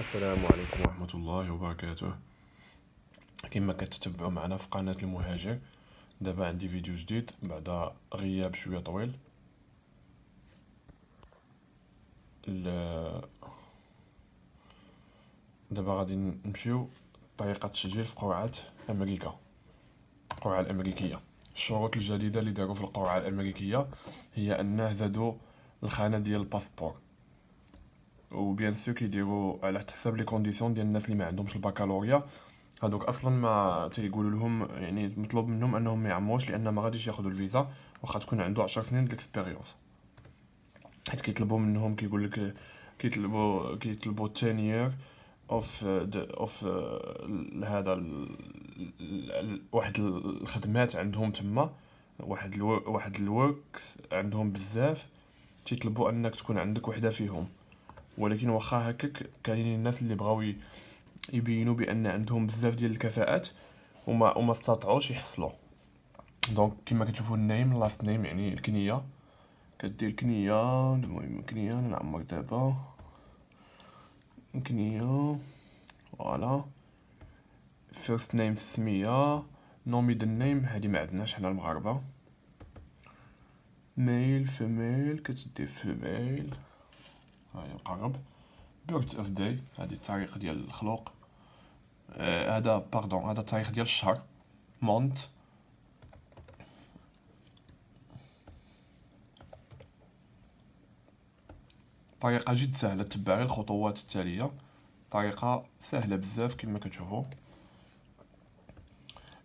السلام عليكم ورحمة الله وبركاته كما كتتبعوا معنا في قناة المهاجر دابا عندي فيديو جديد بعد غياب شوية طويل دابا غادي نمشيو طريقة التسجيل في قرعة أمريكا القرعة الأمريكية الشروط الجديدة اللي داروا في القرعة الأمريكية هي أنه زادوا الخانة ديال الباسبور وبيان سو كيديروا على حساب لي كونديسيون ديال الناس اللي ما عندهمش الباكالوريا هادوك اصلا ما تيقولوا لهم يعني مطلوب منهم انهم ما يعموش لان ما غاديش ياخذوا الفيزا واخا تكون عنده 10 سنين ديال الاكسبيريونس حيت كيطلبوا منهم كيقول لك كيطلبوا كيطلبوا 10 اوف اوف هذا واحد الخدمات عندهم تما واحد الو... واحد الوركس عندهم بزاف تيطلبوا انك تكون عندك وحده فيهم ولكن واخا هكاك كاينين الناس اللي بغاو يبينوا بان عندهم بزاف ديال الكفاءات وما وما استطاعوش يحصلوا دونك كما كتشوفوا النايم لاست نايم يعني الكنيه كدير كنيه المهم كنيه نعمر دابا كنيه فوالا فيرست نيم السميه نو ميدل نيم هادي ما عندناش حنا المغاربه ميل فيميل كتدي فيميل هاي نقرب بيرت اوف داي هادي التاريخ ديال الخلوق آه باردون هذا التاريخ ديال الشهر مونت طريقه جد سهله تبعي الخطوات التاليه طريقه سهله بزاف كما كتشوفوا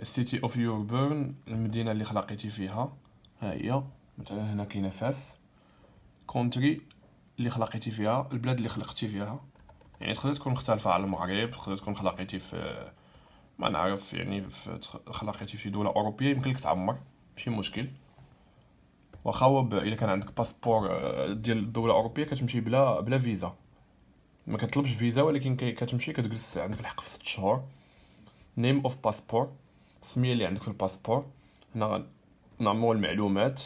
السيتي اوف يوربورن المدينه اللي خلقتي فيها ها هي مثلا هنا كاينه فاس كونتري اللي خلقتي فيها البلاد اللي خلقتي فيها يعني تقدر تكون مختلفة على المغرب تقدر تكون خلقتي في ما نعرف يعني في خلقتي في دولة أوروبية يمكن لك تعمر ماشي مشكل واخا هو الا كان عندك باسبور آه، ديال الدولة الأوروبية كتمشي بلا بلا فيزا ما كتطلبش فيزا ولكن كتمشي كتجلس عندك الحق في 6 شهور نيم اوف باسبور السميه اللي عندك في الباسبور هنا نعمو المعلومات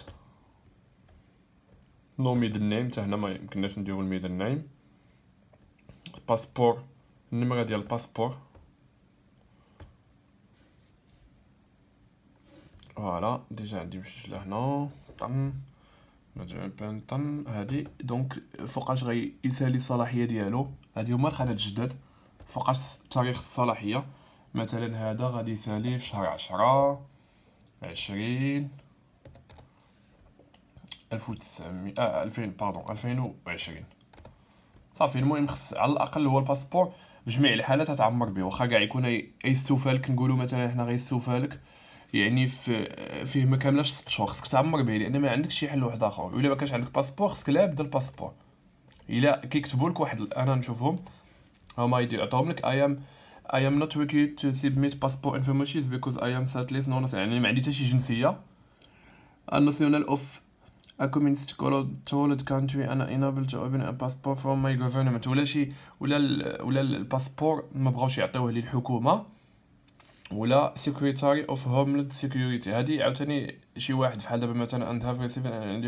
نو ميدل نيم حتى هنا ما يمكنناش نديرو الميدل نيم الباسبور النمره ديال الباسبور فوالا ديجا عندي مسجله هنا طن نرجع بان طن هادي دونك فوقاش غي يسالي الصلاحيه ديالو هادي هما الخانات الجداد فوقاش تاريخ الصلاحيه مثلا هذا غادي يسالي في شهر عشرة عشرين 1900 آه 2000 باردون 2020 صافي المهم خص على الاقل هو الباسبور في جميع الحالات تعمر به واخا كاع يكون يستوفى لك نقولوا مثلا حنا غيستوفى لك يعني في فيه ما كاملاش 6 شهور خصك تعمر به لان ما عندكش شي حل واحد اخر الا ما كانش عندك باسبور خصك لا بدا الباسبور الا كيكتبوا لك واحد انا نشوفهم هما يعطيهم لك اي ام I am not required to submit passport information because I am settler non يعني ما عندي حتى شي جنسيه الناسيونال اوف a communist controlled country انا enable to open a passport from my government ولا شي ولا ال ولا الباسبور ما بغاوش يعطيوه للحكومه ولا سيكريتاري اوف هوملاند سيكيورتي هادي عاوتاني شي واحد فحال دابا مثلا اند هاف ريسيف ان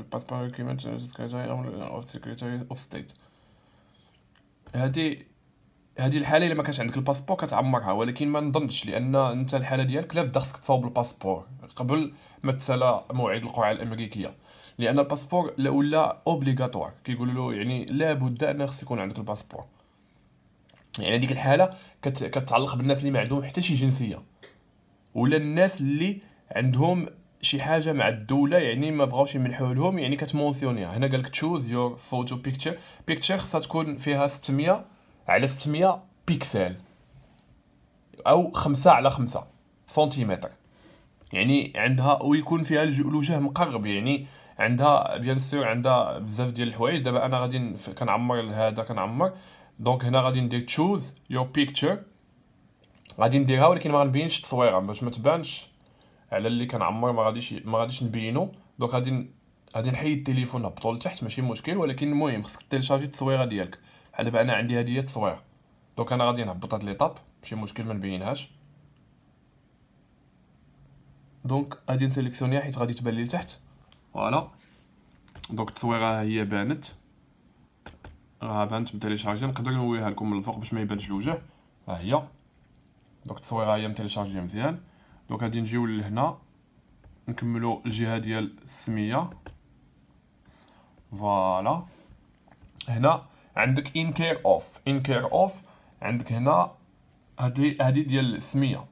الباسبور ريكيمنت سيكريتاري اوف سيكريتاري اوف ستيت هادي هذه الحاله الا ما كانش عندك الباسبور كتعمرها ولكن ما نظنش لان انت الحاله ديالك لابد خصك تصاوب الباسبور قبل ما تسالى موعد القرعه الامريكيه لان الباسبور لا ولا اوبليغاتوار كيقولوا له يعني لابد ان خص يكون عندك الباسبور يعني ديك الحاله كت... كتعلق بالناس اللي ما عندهم حتى شي جنسيه ولا الناس اللي عندهم شي حاجه مع الدوله يعني ما بغاوش يمنحوا لهم يعني كتمونسيونيها هنا قالك تشوز يور فوتو بيكتشر بيكتشر خصها تكون فيها 600 على 600 بيكسل او 5 على 5 سنتيمتر يعني عندها ويكون فيها الوجه مقرب يعني عندها بيان سور عندها بزاف ديال الحوايج دابا انا غادي كنعمر هذا كنعمر دونك هنا غادي ندير تشوز يور بيكتشر غادي نديرها ولكن ما غنبينش التصويره باش ما تبانش على اللي كنعمر ما غاديش ما غاديش نبينو دونك غادي غادي نحيد التليفون هبطو لتحت ماشي مشكل ولكن المهم خصك تيليشارجي التصويره ديالك بحال دابا انا عندي هذه هي التصوير دونك انا غادي نهبط هاد ليطاب ماشي مشكل ما نبينهاش دونك غادي نسيليكسيونيها حيت غادي تبان لي لتحت فوالا دونك التصويره هي بانت راه بانت شارجي نقدر نويها لكم من الفوق باش ما يبانش الوجه ها هي دونك التصويره هي متيليشارجي مزيان دونك غادي نجيو لهنا نكملو الجهه ديال السميه فوالا هنا عندك ان كير اوف ان كير اوف عندك هنا هادي هادي ديال السميه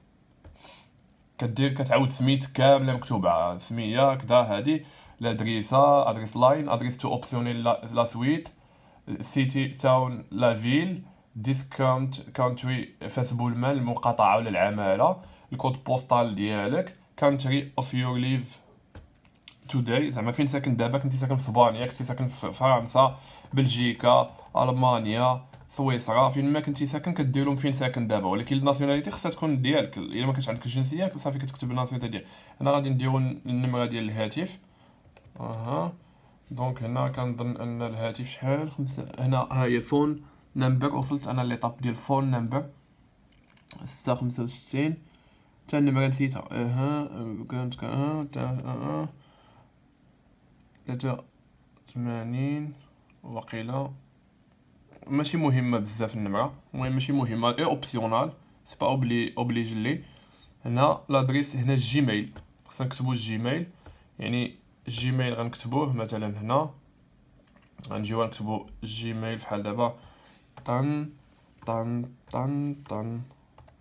كدير كتعاود سميتك كامله مكتوبه سميه كدا هادي لادريسه ادريس لاين ادريس تو اوبسيونيل لا سويت سيتي تاون لا فيل ديسكاونت كونتري فاسبو المال المقاطعه ولا العماله الكود بوستال ديالك كونتري اوف يور ليف توداي زعما فين ساكن دابا كنتي ساكن في اسبانيا كنتي ساكن في فرنسا بلجيكا المانيا سويسرا فين ما كنتي ساكن كديرهم فين ساكن دابا ولكن الناسيوناليتي خصها تكون ديالك الا ما كانش عندك الجنسيه صافي كتكتب الناسيوناليتي ديالك هنا غادي نديرو النمره ديال الهاتف اها دونك هنا كنظن ان الهاتف شحال خمسة هنا ها هي فون نمبر وصلت انا ليطاب ديال فون نمبر ستة خمسة وستين تا النمرة نسيتها اها كانت كا اها تا اها ثلاثة ثمانين وقيلة ماشي مهمة بزاف النمرة المهم ماشي مهمة اي اوبسيونال سي با اوبلي اوبليج لي هنا لادريس هنا الجيميل خصنا نكتبو الجيميل يعني الجيميل غنكتبوه مثلا هنا غنجيو نكتبو الجيميل فحال دابا طن طن طن طن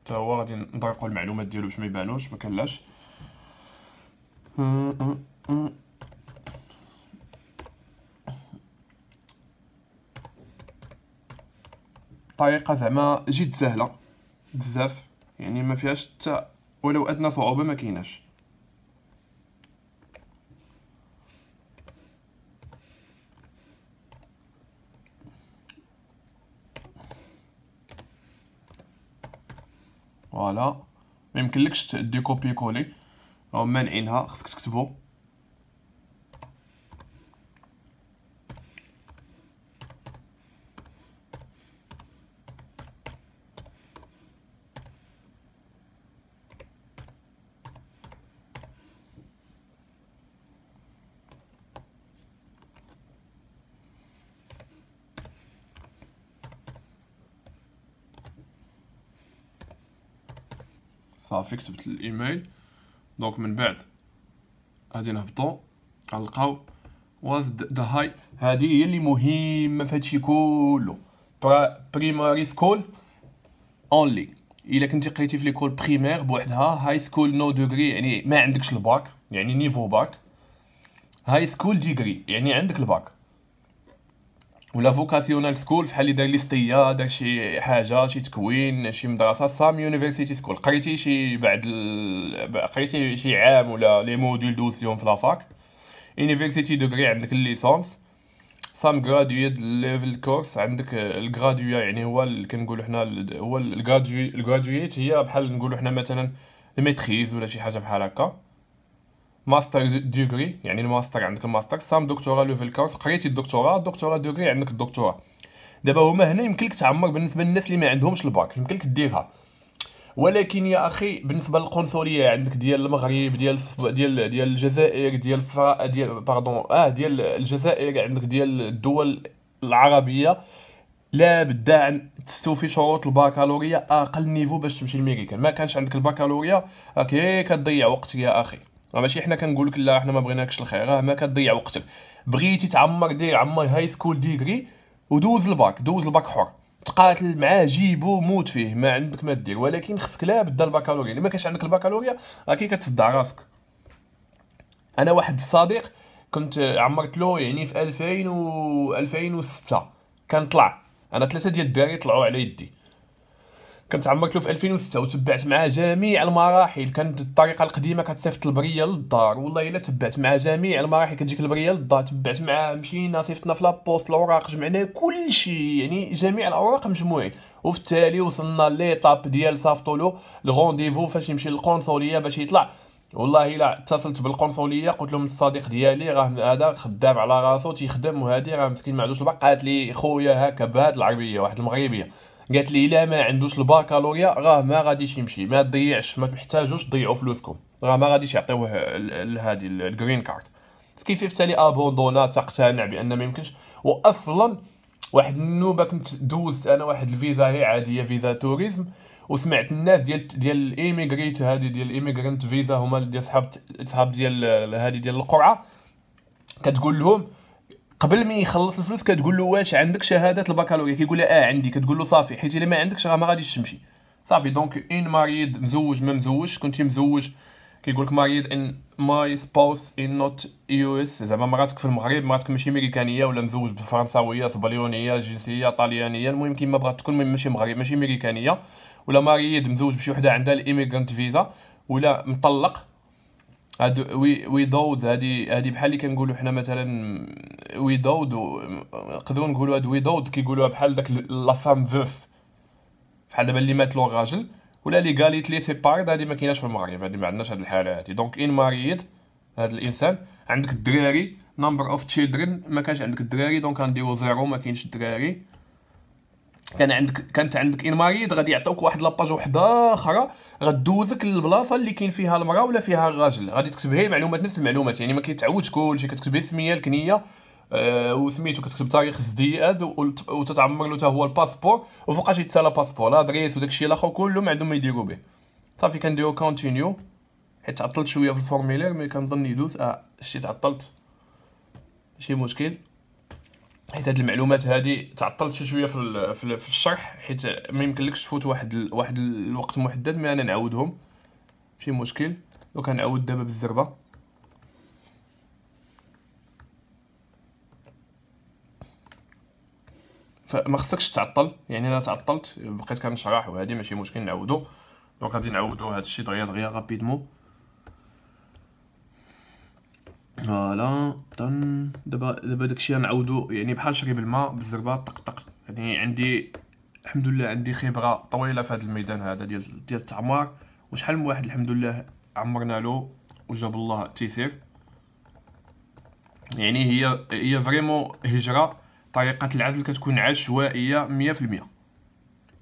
تا هو غادي نطرقو المعلومات ديالو باش ما يبانوش ما كنلاش طريقه زعما جد سهله بزاف يعني ما فيهاش حتى ولو ادنى صعوبه ما كايناش فوالا ما يمكنلكش دي كولي او منعينها خصك تكتبو صافي كتبت الايميل دونك من بعد غادي نهبطو غنلقاو واز ذا هاي هادي هي اللي مهمه في هادشي كله بريماري سكول اونلي الا كنتي قريتي في ليكول بريمير بوحدها هاي سكول نو دوغري يعني ما عندكش الباك يعني نيفو باك هاي سكول ديغري يعني عندك الباك ولا فوكاسيونال سكول فحال اللي داير ليستيا داك شي حاجه شي تكوين شي مدرسه سام يونيفرسيتي سكول قريتي شي بعد ال... قريتي شي عام ولا لي مودول دوزيون في لافاك يونيفرسيتي دوغري عندك الليسونس سام غرادوي ليفل كورس عندك الغرادوي يعني هو اللي كنقولوا حنا هو الغرادوي هي بحال نقولوا حنا مثلا الميتريز ولا شي حاجه بحال هكا ماستر ديغري يعني الماستر عندك الماستر سام دكتوراه ليفل كورس قريتي الدكتوراه الدكتوراه ديجري عندك الدكتوراه دابا هما هنا يمكن لك تعمر بالنسبه للناس اللي ما عندهمش الباك يمكن لك ديرها ولكن يا اخي بالنسبه للقنصليه عندك ديال المغرب ديال ديال ديال الجزائر ديال فرا ديال باردون اه ديال الجزائر عندك ديال الدول العربيه لا بد عن تستوفي شروط الباكالوريا اقل نيفو باش تمشي لميريكان ما كانش عندك الباكالوريا راك كتضيع وقتك يا اخي راه ماشي حنا كنقول لك لا حنا ما بغيناكش الخير راه ما كتضيع وقتك بغيتي تعمر دير عمر هاي سكول ديغري ودوز الباك دوز الباك حر تقاتل معاه جيبو موت فيه ما عندك ما دير ولكن خصك لا بدا الباكالوريا اللي ما كانش عندك الباكالوريا راكي كتصدع راسك انا واحد الصديق كنت عمرت له يعني في 2000 و 2006 كان طلع انا ثلاثه ديال الدراري طلعوا على يدي كنت عمرت له في 2006 وتبعت معاه جميع المراحل كانت الطريقه القديمه كتصيفط البريه للدار والله الا تبعت معاه جميع المراحل كتجيك البريه للدار تبعت معاه مشينا صيفطنا في لابوست الاوراق جمعنا كل شيء يعني جميع الاوراق مجموعين وفي التالي وصلنا ليطاب ديال صافطوا له الغونديفو فاش يمشي للقنصليه باش يطلع والله الا اتصلت بالقنصليه قلت لهم الصديق ديالي راه هذا خدام على راسو تيخدم وهادي راه مسكين ما عندوش الوقت قالت لي خويا هكا بهاد العربيه واحد المغربيه قالت لي الا ما عندوش الباكالوريا راه ما غاديش يمشي ما تضيعش ما تحتاجوش تضيعوا فلوسكم راه ما غاديش يعطيوه هذه الجرين كارد كيف بالتالي ابوندونا تقتنع بان ما يمكنش واصلا واحد النوبه كنت دوزت انا واحد الفيزا غير عاديه فيزا توريزم وسمعت الناس ديال ديال الايميغريت هذه ديال الايميغرانت فيزا هما ديال صحاب صحاب ديال هذه ديال القرعه كتقول لهم قبل ما يخلص الفلوس كتقول له واش عندك شهاده البكالوريا كيقول لها اه عندي كتقول له صافي حيت الا ما عندكش راه ما غاديش تمشي صافي دونك ان ماريد مزوج ما مزوجش كنتي مزوج كيقول لك ماريد ان ماي سبوس ان نوت يو اس زعما مراتك في المغرب مراتك ماشي امريكانيه ولا مزوج بالفرنساويه صبليونيه جنسيه طاليانيه المهم كيما بغات تكون المهم ماشي مغرب ماشي امريكانيه ولا ماريد مزوج بشي وحده عندها الايميغرانت فيزا ولا مطلق هاد وي دود هادي هادي بحال اللي كنقولوا حنا مثلا دود نقدروا نقولوا هاد دود كيقولوها بحال داك لا فام فوف بحال دابا اللي مات لو راجل ولا لي غاليت لي سيبارد هادي ما كايناش في المغرب هادي ما عندناش هاد الحاله هادي دونك ان ماريد هاد الانسان عندك الدراري نمبر اوف تشيلدرن ما كانش عندك الدراري دونك غنديرو زيرو ما كاينش الدراري كان عندك كانت عندك ان مريض غادي يعطيوك واحد لاباج وحده اخرى غدوزك للبلاصه اللي كاين فيها المراه ولا فيها الراجل غادي تكتب هي المعلومات نفس المعلومات يعني ما كيتعودش كلشي كتكتب هي السميه الكنيه أه وسميتو كتكتب تاريخ ازدياد وتتعمر له هو الباسبور وفوقاش يتسالى باسبور لادريس وداك الشيء الاخر كله ما عندهم ما يديروا به صافي كنديرو كونتينيو حيت تعطلت شويه في الفورميلير مي كنظن يدوز اه شتي تعطلت ماشي مشكل حيت هاد المعلومات هادي تعطلت شي شويه في, في, الشرح حيت ما يمكنلكش تفوت واحد ال... واحد الوقت محدد مي انا نعاودهم ماشي مشكل لو كنعاود دابا بالزربه فما خصكش تعطل يعني انا تعطلت بقيت كنشرح وهادي ماشي مشكل نعاودو دونك غادي نعاودو هادشي دغيا دغيا غابيدمون فوالا دن دابا دابا داكشي غنعاودو يعني بحال شريب الماء بالزربه طق طق يعني عندي الحمد لله عندي خبره طويله في هذا الميدان هذا ديال ديال التعمار وشحال من واحد الحمد لله عمرنا له وجاب الله التيسير يعني هي هي فريمون هجره طريقه العزل كتكون عشوائيه 100%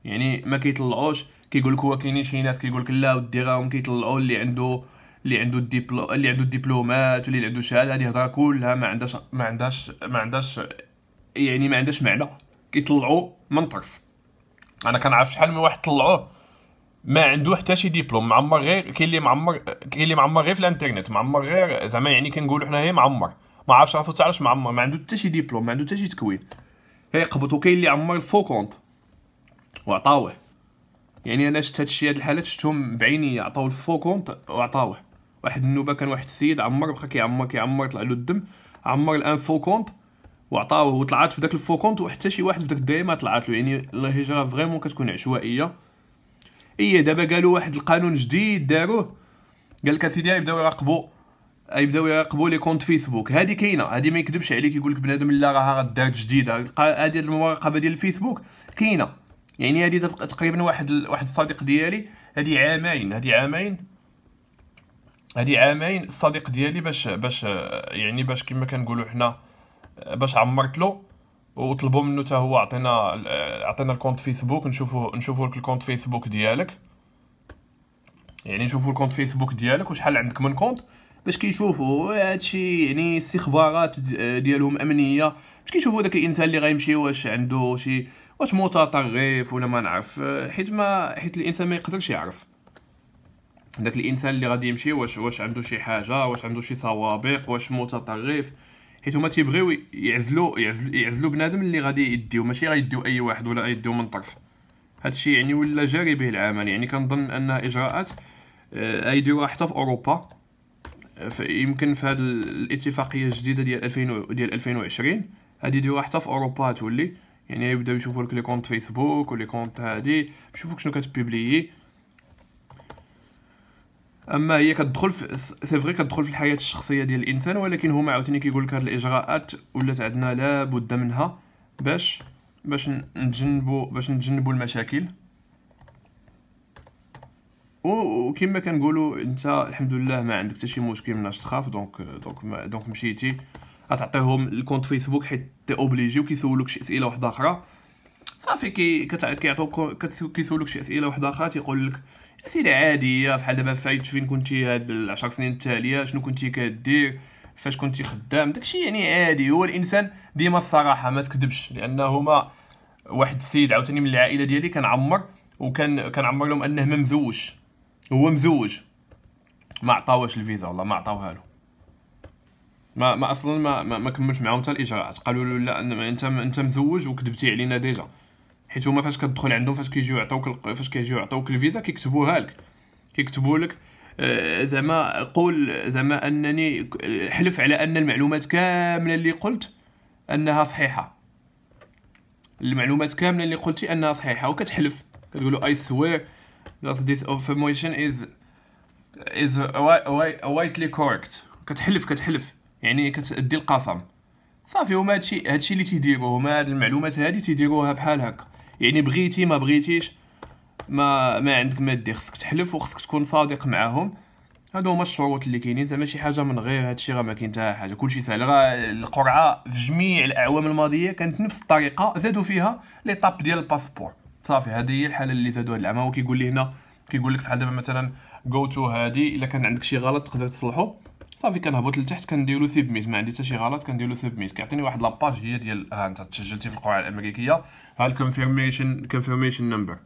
يعني ما كيطلعوش كيقول لك هو كاينين شي ناس كيقول لك لا وديرهم كيطلعوا اللي عنده اللي عنده الديبلو اللي عنده الدبلومات واللي عنده شهاده هذه هضره كلها ما عندهاش ما عندهاش ما عندهاش يعني ما عندهاش معنى كيطلعوا من طرف انا كنعرف شحال من واحد طلعوه ما عنده حتى شي ديبلوم معمر غير كاين اللي معمر كاين اللي معمر غير في الانترنت معمر غير زعما يعني كنقولوا حنا هي معمر ما عرفش راسو تاع علاش معمر ما عنده حتى شي ديبلوم ما عنده حتى شي تكوين كيقبط وكاين اللي عمر الفو كونت وعطاوه يعني انا شفت هادشي هاد الحالات شفتهم بعيني عطاو الفو كونت وعطاوه واحد النوبه كان واحد السيد عمر بقى كيعمر كيعمر طلع له الدم عمر الان فوكونت وعطاه وطلعات في داك الفوكونت وحتى شي واحد في داك الدائمه طلعات له يعني الهجره فريمون كتكون عشوائيه اي دابا قالوا واحد القانون جديد داروه قال لك اسيدي يبداو يراقبوا يبداو يراقبوا لي كونت فيسبوك هادي كاينه هادي ما يكذبش عليك يقول لك بنادم لا راها دارت جديده هادي المراقبه ديال الفيسبوك كاينه يعني هادي تقريبا واحد واحد الصديق ديالي هادي عامين هادي عامين هادي عامين الصديق ديالي باش باش يعني باش كما كنقولوا حنا باش عمرت له وطلبوا منه حتى هو عطينا عطينا الكونت فيسبوك نشوفوا نشوفوا لك الكونت فيسبوك ديالك يعني نشوفوا الكونت فيسبوك ديالك وشحال عندك من كونت باش كيشوفوا هادشي يعني استخبارات ديالهم امنيه باش كيشوفوا داك الانسان اللي غيمشي واش عنده شي واش متطرف ولا ما نعرف حيت ما حيت الانسان ما يقدرش يعرف داك الانسان اللي غادي يمشي واش واش عنده شي حاجه واش عنده شي سوابق واش متطرف حيت هما تيبغيو يعزلوا يعزلوا بنادم اللي غادي يديو ماشي غيديو اي واحد ولا يديو من طرف هادشي يعني ولا جاري به العمل يعني كنظن انها اجراءات آه، ايديوها حتى في اوروبا آه، يمكن في هاد الاتفاقيه الجديده ديال 2000 ديال 2020 هادي يديروها حتى في اوروبا تولي يعني يبداو يشوفوا لك لي كونت فيسبوك ولي كونت هادي يشوفوك شنو كتبيبليي اما هي كتدخل سي فري كتدخل في الحياه الشخصيه ديال الانسان ولكن هما عاوتاني كيقول لك هذه الاجراءات ولات عندنا لابد منها باش باش نتجنبوا باش نتجنبوا المشاكل وكما كنقولوا انت الحمد لله ما عندك حتى شي مشكل مناش تخاف دونك دونك ما دونك مشيتي غتعطيهم الكونت فيسبوك حيت تي اوبليجي وكيسولوك شي اسئله واحده اخرى صافي كي كيعطوك كيسولوك شي اسئله واحده اخرى تيقول لك اسئله عاديه بحال دابا فايت فين كنتي هاد العشر سنين التاليه شنو كنتي كدير فاش كنتي خدام داكشي يعني عادي هو الانسان ديما الصراحه ما تكذبش لانهما واحد السيد عاوتاني من العائله ديالي كان عمر وكان كان عمر لهم انه ما مزوج هو مزوج ما عطاوهش الفيزا والله ما عطاوها له ما ما اصلا ما ما, ما كملش معاهم حتى الاجراءات قالوا له لا انت انت مزوج وكذبتي علينا ديجا حيت هما فاش كتدخل عندهم فاش كيجيو يعطوك فاش كيجيو يعطيوك الفيزا كيكتبوها لك كيكتبوا لك آه، زعما قول زعما انني حلف على ان المعلومات كامله اللي قلت انها صحيحه المعلومات كامله اللي قلتي انها صحيحه وكتحلف كتقول له اي swear that this information is is rightly correct كتحلف كتحلف يعني كتدي القسم صافي هما هادشي هادشي اللي تيديروه هما هاد المعلومات هادي تيديروها بحال هكا يعني بغيتي ما بغيتيش ما ما عندك ما دير خصك تحلف وخصك تكون صادق معاهم هادو هما الشروط اللي كاينين زعما شي حاجه من غير هادشي راه ما كاين حتى حاجه كلشي سهل راه القرعه في جميع الاعوام الماضيه كانت نفس الطريقه زادوا فيها لي طاب ديال الباسبور صافي هذه هي الحاله اللي زادوا هاد العام هو كيقول لي هنا كيقول لك فحال دابا مثلا جو تو هادي الا كان عندك شي غلط تقدر تصلحو صافي كنهبط لتحت كنديرو سيبميت ما عندي حتى شي غلط كنديرو سيبميت كيعطيني واحد لاباج هي ديال ها آه، انت تسجلتي في القوعه الامريكيه ها الكونفيرميشن كونفيرميشن نمبر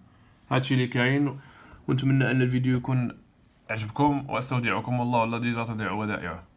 هادشي اللي كاين ونتمنى ان الفيديو يكون عجبكم واستودعكم الله الذي لا تضيع ودائعه